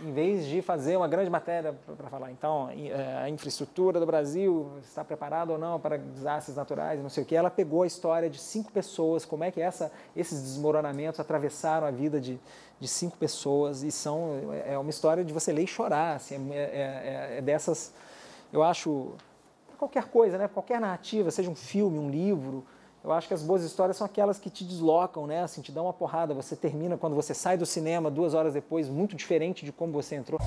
em vez de fazer uma grande matéria para falar, então, é, a infraestrutura do Brasil está preparada ou não para desastres naturais, não sei o que, ela pegou a história de cinco pessoas, como é que essa, esses desmoronamentos atravessaram a vida de, de cinco pessoas, e são, é, é uma história de você ler e chorar, assim, é, é, é, é dessas, eu acho, qualquer coisa, né? qualquer narrativa, seja um filme, um livro, eu acho que as boas histórias são aquelas que te deslocam, né? Assim, te dão uma porrada. Você termina quando você sai do cinema duas horas depois, muito diferente de como você entrou.